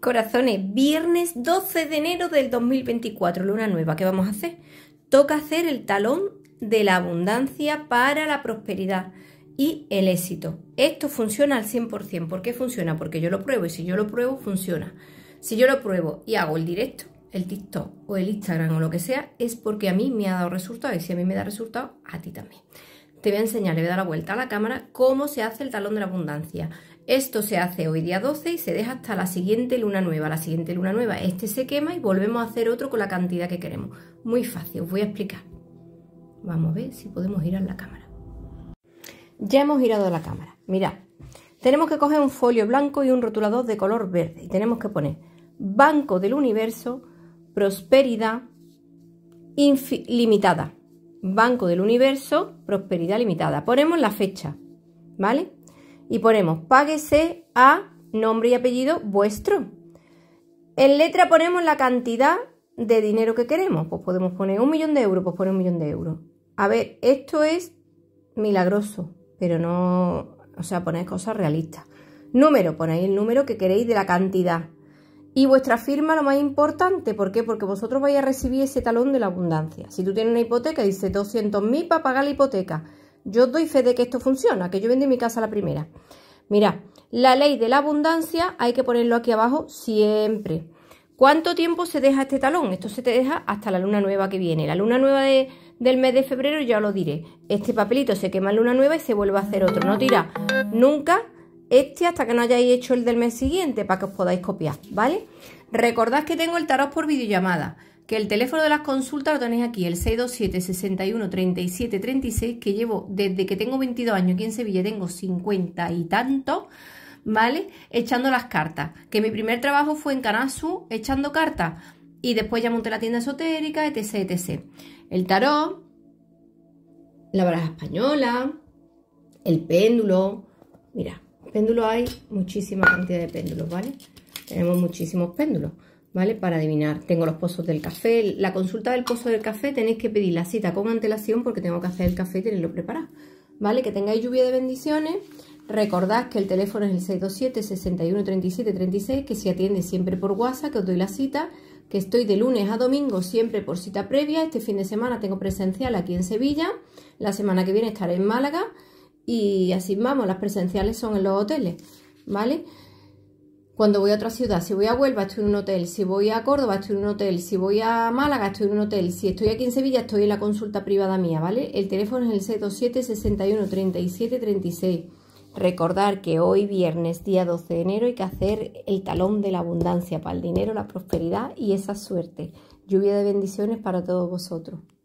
Corazones, viernes 12 de enero del 2024, luna nueva, ¿qué vamos a hacer? Toca hacer el talón de la abundancia para la prosperidad y el éxito. Esto funciona al 100%. ¿Por qué funciona? Porque yo lo pruebo y si yo lo pruebo, funciona. Si yo lo pruebo y hago el directo, el TikTok o el Instagram o lo que sea, es porque a mí me ha dado resultado y si a mí me da resultado, a ti también te voy a enseñar, le voy a dar la vuelta a la cámara, cómo se hace el talón de la abundancia. Esto se hace hoy día 12 y se deja hasta la siguiente luna nueva. La siguiente luna nueva, este se quema y volvemos a hacer otro con la cantidad que queremos. Muy fácil, os voy a explicar. Vamos a ver si podemos girar la cámara. Ya hemos girado la cámara. Mirad, tenemos que coger un folio blanco y un rotulador de color verde y tenemos que poner Banco del Universo, Prosperidad Limitada. Banco del Universo, Prosperidad Limitada. Ponemos la fecha, ¿vale? Y ponemos páguese a nombre y apellido vuestro. En letra ponemos la cantidad de dinero que queremos. Pues podemos poner un millón de euros, pues poner un millón de euros. A ver, esto es milagroso, pero no, o sea, ponéis cosas realistas. Número, ponéis el número que queréis de la cantidad. Y vuestra firma lo más importante, ¿por qué? Porque vosotros vais a recibir ese talón de la abundancia. Si tú tienes una hipoteca y dices 200.000 para pagar la hipoteca, yo doy fe de que esto funciona, que yo vendí mi casa la primera. Mira, la ley de la abundancia hay que ponerlo aquí abajo siempre. ¿Cuánto tiempo se deja este talón? Esto se te deja hasta la luna nueva que viene. La luna nueva del mes de febrero ya lo diré. Este papelito se quema en luna nueva y se vuelve a hacer otro. No tira nunca este hasta que no hayáis hecho el del mes siguiente para que os podáis copiar, ¿vale? Recordad que tengo el tarot por videollamada, que el teléfono de las consultas lo tenéis aquí, el 627 61 37 36, que llevo desde que tengo 22 años aquí en Sevilla, tengo 50 y tanto, ¿vale? Echando las cartas, que mi primer trabajo fue en Canasu echando cartas y después ya monté la tienda esotérica, etc, etc. El tarot, la baraja española, el péndulo, mira, péndulos hay muchísima cantidad de péndulos, ¿vale? Tenemos muchísimos péndulos, ¿vale? Para adivinar. Tengo los pozos del café. La consulta del pozo del café tenéis que pedir la cita con antelación porque tengo que hacer el café y tenerlo preparado, ¿vale? Que tengáis lluvia de bendiciones. Recordad que el teléfono es el 627 61 37 36, que se atiende siempre por WhatsApp, que os doy la cita, que estoy de lunes a domingo siempre por cita previa. Este fin de semana tengo presencial aquí en Sevilla, la semana que viene estaré en Málaga y así vamos, las presenciales son en los hoteles, ¿vale? Cuando voy a otra ciudad, si voy a Huelva estoy en un hotel, si voy a Córdoba estoy en un hotel, si voy a Málaga estoy en un hotel, si estoy aquí en Sevilla estoy en la consulta privada mía, ¿vale? El teléfono es el 627 61 37 36. Recordar que hoy viernes, día 12 de enero, hay que hacer el talón de la abundancia para el dinero, la prosperidad y esa suerte. Lluvia de bendiciones para todos vosotros.